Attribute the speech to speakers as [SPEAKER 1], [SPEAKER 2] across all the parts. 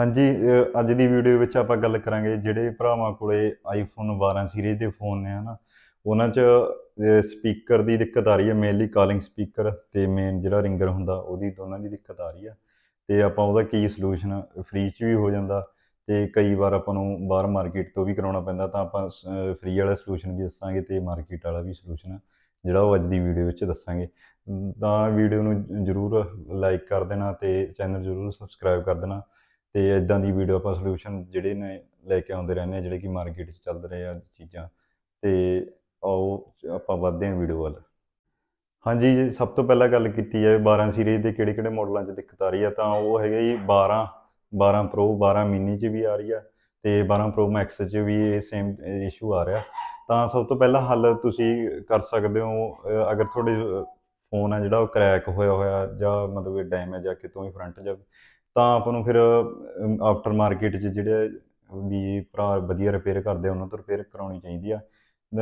[SPEAKER 1] ਹਾਂਜੀ ਅੱਜ ਦੀ ਵੀਡੀਓ ਵਿੱਚ ਆਪਾਂ ਗੱਲ ਕਰਾਂਗੇ ਜਿਹੜੇ ਭਰਾਵਾਂ ਕੋਲੇ ਆਈਫੋਨ 12 ਸੀਰੀਜ਼ ਦੇ ਫੋਨ ਨੇ ਹਨਾ ਉਹਨਾਂ 'ਚ ਸਪੀਕਰ ਦੀ ਦਿੱਕਤ ਆ ਰਹੀ ਹੈ ਮੇਨਲੀ ਕਾਲਿੰਗ ਸਪੀਕਰ ਤੇ ਮੇਨ ਜਿਹੜਾ ਰਿੰਗਰ ਹੁੰਦਾ ਉਹਦੀ ਦੋਨਾਂ ਦੀ ਦਿੱਕਤ ਆ ਰਹੀ ਹੈ ਤੇ ਆਪਾਂ ਉਹਦਾ ਕੀ ਸੋਲੂਸ਼ਨ ਫ੍ਰੀ 'ਚ ਵੀ ਹੋ ਜਾਂਦਾ ਤੇ ਕਈ ਵਾਰ ਆਪਾਂ ਨੂੰ ਬਾਹਰ ਮਾਰਕੀਟ ਤੋਂ ਵੀ ਕਰਾਉਣਾ ਪੈਂਦਾ ਤਾਂ ਆਪਾਂ ਫ੍ਰੀ ਵਾਲਾ ਸੋਲੂਸ਼ਨ ਵੀ ਦੱਸਾਂਗੇ ਤੇ ਮਾਰਕੀਟ ਵਾਲਾ ਵੀ ਸੋਲੂਸ਼ਨ ਜਿਹੜਾ ਉਹ ਅੱਜ ਦੀ ਵੀਡੀਓ ਵਿੱਚ ਦੱਸਾਂਗੇ ਤਾਂ ਵੀਡੀਓ ਨੂੰ ਜਰੂਰ ਲਾਈਕ ਕਰ ਦੇਣਾ ਤੇ ਚੈਨਲ ਜਰੂਰ ਸਬਸਕ੍ਰਾਈਬ ਕਰ ਦੇਣਾ ਤੇ ਇਦਾਂ ਦੀ ਵੀਡੀਓ ਆਪਾਂ ਸੋਲੂਸ਼ਨ ਜਿਹੜੇ ਨੇ ਲੈ ਕੇ ਆਉਂਦੇ ਰਹਿੰਦੇ ਆ ਜਿਹੜੇ ਕਿ ਮਾਰਕੀਟ 'ਚ ਚੱਲ ਰਹੇ ਆ ਚੀਜ਼ਾਂ ਤੇ ਆਓ ਆਪਾਂ ਵਧਦੇ ਆ ਵੀਡੀਓ ਵੱਲ ਹਾਂਜੀ ਸਭ ਤੋਂ ਪਹਿਲਾਂ ਗੱਲ ਕੀਤੀ ਜਾਵੇ 12 ਸੀਰੀਜ਼ ਦੇ ਕਿਹੜੇ ਕਿਹੜੇ ਮਾਡਲਾਂ 'ਚ ਦਿੱਕਤ ਆ ਰਹੀ ਆ ਤਾਂ ਉਹ ਹੈਗਾ ਜੀ 12 12 Pro 12 mini 'ਚ ਵੀ ਆ ਰਹੀ ਆ ਤੇ 12 Pro Max 'ਚ ਵੀ ਇਹ ਸੇਮ ਇਸ਼ੂ ਆ ਰਿਹਾ ਤਾਂ ਸਭ ਤੋਂ ਪਹਿਲਾਂ ਹੱਲ ਤੁਸੀਂ ਕਰ ਸਕਦੇ ਹੋ ਅਗਰ ਤੁਹਾਡੇ ਫੋਨ ਆ ਜਿਹੜਾ ਉਹ ਕ੍ਰੈਕ ਹੋਇਆ ਹੋਇਆ ਜਾਂ ਮਤਲਬ ਡੈਮੇਜ ਆ ਕਿਤੋਂ ਵੀ ਫਰੰਟ ਜਾਂ ਤਾਂ ਆਪ ਨੂੰ ਫਿਰ ਆਫਟਰ ਮਾਰਕੀਟ 'ਚ ਜਿਹੜੇ ਵੀ ਭਰਾ ਵਧੀਆ ਰਿਪੇਅਰ ਕਰਦੇ ਉਹਨਾਂ ਤੋਂ ਰਿਪੇਅਰ ਕਰਾਉਣੀ ਚਾਹੀਦੀ ਆ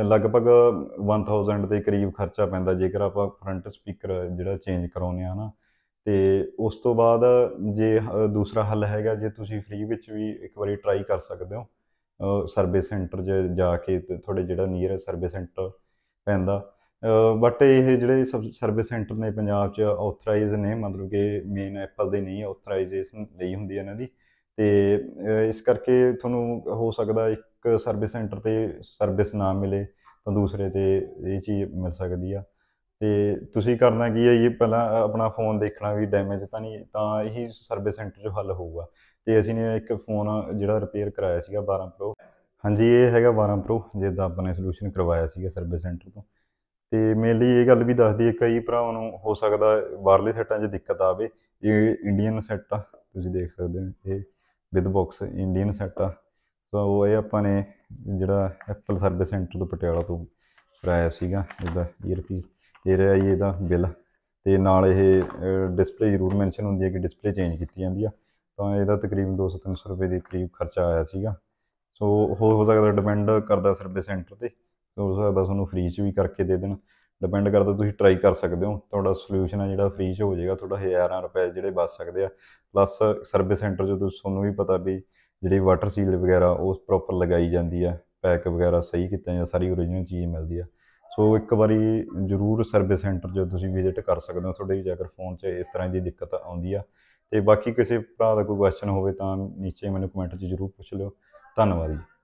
[SPEAKER 1] ਲਗਭਗ 1000 ਦੇ ਕਰੀਬ ਖਰਚਾ ਪੈਂਦਾ ਜੇਕਰ ਆਪਾਂ ਫਰੰਟ ਸਪੀਕਰ ਜਿਹੜਾ ਚੇਂਜ ਕਰਾਉਨੇ ਆ ਨਾ ਤੇ ਉਸ ਤੋਂ ਬਾਅਦ ਜੇ ਦੂਸਰਾ ਹੱਲ ਹੈਗਾ ਜੇ ਤੁਸੀਂ ਫ੍ਰੀ ਵਿੱਚ ਵੀ ਇੱਕ ਵਾਰੀ ਟਰਾਈ ਕਰ ਸਕਦੇ ਹੋ ਸਰਵਿਸ ਸੈਂਟਰ 'ਚ ਜਾ ਕੇ ਤੁਹਾਡੇ ਜਿਹੜਾ ਨੀਅਰ ਸਰਵਿਸ ਸੈਂਟਰ ਪੈਂਦਾ ਬਟ ਇਹ ਜਿਹੜੇ ਸਰਵਿਸ ਸੈਂਟਰ ਨੇ ਪੰਜਾਬ 'ਚ ਆਥੋਰਾਈਜ਼ ਨੇ ਮਤਲਬ ਕਿ ਮੇਨ ਐਪਲ ਦੇ ਨਹੀਂ ਆਥੋਰਾਈਜ਼ੇਸ਼ਨ ਲਈ ਹੁੰਦੀ ਇਹਨਾਂ ਦੀ ਤੇ ਇਸ ਕਰਕੇ ਤੁਹਾਨੂੰ ਹੋ ਸਕਦਾ ਇੱਕ ਸਰਵਿਸ ਸੈਂਟਰ ਤੇ ਸਰਵਿਸ ਨਾ ਮਿਲੇ ਤਾਂ ਦੂਸਰੇ ਤੇ ਇਹ ਚੀਜ਼ ਮਿਲ ਸਕਦੀ ਆ ਤੇ ਤੁਸੀਂ ਕਰਨਾ ਕੀ ਹੈ ਇਹ ਪਹਿਲਾਂ ਆਪਣਾ ਫੋਨ ਦੇਖਣਾ ਵੀ ਡੈਮੇਜ ਤਾਂ ਨਹੀਂ ਤਾਂ ਇਹ ਸਰਵਿਸ ਸੈਂਟਰ 'ਚ ਹੱਲ ਹੋਊਗਾ ਤੇ ਅਸੀਂ ਨੇ ਇੱਕ ਫੋਨ ਜਿਹੜਾ ਰਿਪੇਅਰ ਕਰਾਇਆ ਸੀਗਾ 12 ਪ੍ਰੋ ਹਾਂਜੀ ਇਹ ਹੈਗਾ 12 ਪ੍ਰੋ ਜਿਹਦਾ ਆਪਾਂ ਨੇ ਸੋਲੂਸ਼ਨ ਕਰਵਾਇਆ ਸੀਗਾ ਸਰਵਿਸ ਸੈਂਟਰ ਤੋਂ ਤੇ ਮੇਰੇ ਲਈ ਇਹ ਗੱਲ ਵੀ ਦੱਸਦੀ ਹੈ ਕਈ ਭਰਾਵਾਂ ਨੂੰ ਹੋ ਸਕਦਾ ਬਾਹਰਲੇ ਸੈੱਟਾਂ 'ਚ ਦਿੱਕਤ ਆਵੇ ਇਹ ਇੰਡੀਅਨ ਸੈੱਟ ਆ ਤੁਸੀਂ ਦੇਖ ਸਕਦੇ ਹੋ ਇਹ ਵਿਦ ਬਾਕਸ ਇੰਡੀਅਨ ਸੈੱਟ ਆ ਸੋ ਇਹ ਆਪਾਂ ਨੇ ਜਿਹੜਾ ਐਪਲ ਸਰਵਿਸ ਸੈਂਟਰ ਤੋਂ ਪਟਿਆਲਾ ਤੋਂ ਕਰਾਇਆ ਸੀਗਾ ਇਹਦਾ ਈਅਰਪੀਸ ਇਹ ਰਿਹਾ ਜੀ ਇਹਦਾ ਬਿੱਲ ਤੇ ਨਾਲ ਇਹ ਡਿਸਪਲੇ ਜ਼ਰੂਰ ਮੈਂਸ਼ਨ ਹੁੰਦੀ ਹੈ ਕਿ ਡਿਸਪਲੇ ਚੇਂਜ ਕੀਤੀ ਜਾਂਦੀ ਆ ਤਾਂ ਇਹਦਾ ਤਕਰੀਬਨ 200-300 ਰੁਪਏ ਦੇ ਕਰੀਬ ਖਰਚਾ ਆਇਆ ਸੀਗਾ ਸੋ ਹੋ ਸਕਦਾ ਡਿਪੈਂਡ ਕਰਦਾ ਸਰਵਿਸ ਸੈਂਟਰ ਤੇ ਹੋ ਸਕਦਾ ਤੁਹਾਨੂੰ ਫ੍ਰੀ 'ਚ ਵੀ ਕਰਕੇ ਦੇ ਦੇਣ ਡਿਪੈਂਡ ਕਰਦਾ ਤੁਸੀਂ ਟਰਾਈ ਕਰ ਸਕਦੇ ਹੋ ਤੁਹਾਡਾ ਸੋਲੂਸ਼ਨ ਆ ਜਿਹੜਾ ਫ੍ਰੀ 'ਚ ਹੋ ਜਾਏਗਾ ਤੁਹਾਡਾ ਹਜ਼ਾਰਾਂ ਰੁਪਏ ਜਿਹੜੇ ਬਚ ਸਕਦੇ ਆ ਪਲੱਸ ਸਰਵਿਸ ਸੈਂਟਰ ਜੋ ਤੁਹਾਨੂੰ ਵੀ ਪਤਾ ਵੀ ਜਿਹੜੀ ਵਾਟਰ ਸੀਲ ਵਗੈਰਾ ਉਹ ਪ੍ਰੋਪਰ ਲਗਾਈ ਜਾਂਦੀ ਆ ਪੈਕ ਵਗੈਰਾ ਸਹੀ ਕੀਤਾ ਜਾਂ ਸਾਰੀ origignal ਚੀਜ਼ ਮਿਲਦੀ ਆ ਸੋ ਇੱਕ ਵਾਰੀ ਜ਼ਰੂਰ ਸਰਵਿਸ ਸੈਂਟਰ ਜੋ ਤੁਸੀਂ ਵਿਜ਼ਿਟ ਕਰ ਸਕਦੇ ਹੋ ਤੁਹਾਡੇ ਜੇਕਰ ਫੋਨ 'ਚ ਇਸ ਤਰ੍ਹਾਂ ਦੀ ਦਿੱਕਤ ਆਉਂਦੀ ਆ ਤੇ ਬਾਕੀ ਕਿਸੇ ਭਰਾ ਦਾ ਕੋਈ ਕੁਐਸਚਨ ਹੋਵੇ ਤਾਂ ਨੀਚੇ ਮੈਨੂੰ ਕਮੈਂਟ 'ਚ ਜ਼ਰੂਰ ਪੁੱਛ ਲਿਓ ਧੰਨਵਾਦ ਜੀ